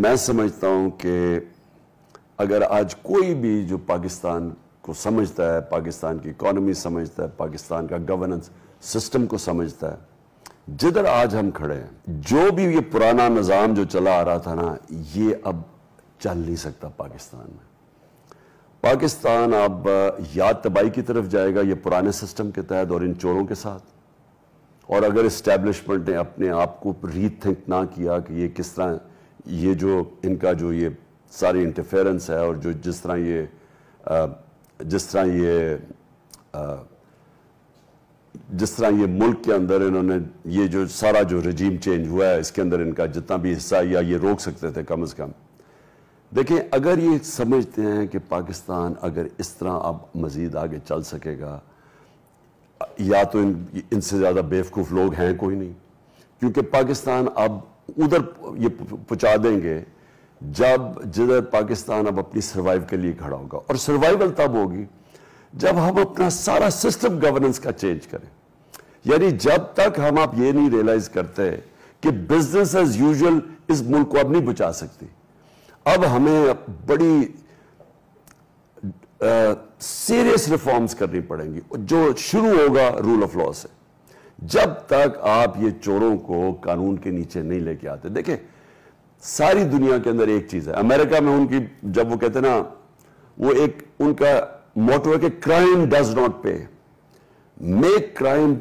मैं समझता हूँ कि अगर आज कोई भी जो पाकिस्तान को समझता है पाकिस्तान की इकोनमी समझता है पाकिस्तान का गवर्नेंस सिस्टम को समझता है जिधर आज हम खड़े हैं जो भी ये पुराना निज़ाम जो चला आ रहा था ना ये अब चल नहीं सकता पाकिस्तान में पाकिस्तान अब या तबाही की तरफ जाएगा ये पुराने सिस्टम के तहत और इन चोरों के साथ और अगर इस्टेब्लिशमेंट ने अपने आप को रीथिंक ना किया कि ये किस तरह ये जो इनका जो ये सारी इंटरफेरेंस है और जो जिस तरह ये जिस तरह ये जिस तरह ये मुल्क के अंदर इन्होंने ये जो सारा जो रजीम चेंज हुआ है इसके अंदर इनका जितना भी हिस्सा या ये रोक सकते थे कम से कम देखें अगर ये समझते हैं कि पाकिस्तान अगर इस तरह अब मज़ीद आगे चल सकेगा या तो इन इनसे ज़्यादा बेवकूफ़ लोग हैं कोई नहीं क्योंकि पाकिस्तान अब उधर ये पहुँचा देंगे जब जिधर पाकिस्तान अब अपनी सर्वाइव के लिए खड़ा होगा और सर्वाइवल तब होगी जब हम अपना सारा सिस्टम गवर्नेंस का चेंज करें यानी जब तक हम आप ये नहीं रियलाइज करते कि बिजनेस एज यूजल इस मुल्क को अब नहीं बचा सकती अब हमें बड़ी सीरियस रिफॉर्म्स करनी पड़ेंगी जो शुरू होगा रूल ऑफ लॉ से जब तक आप ये चोरों को कानून के नीचे नहीं लेके आते देखें सारी दुनिया के अंदर एक चीज है अमेरिका में उनकी जब वो कहते ना वो एक उनका मोटो है कि crime does not pay make crime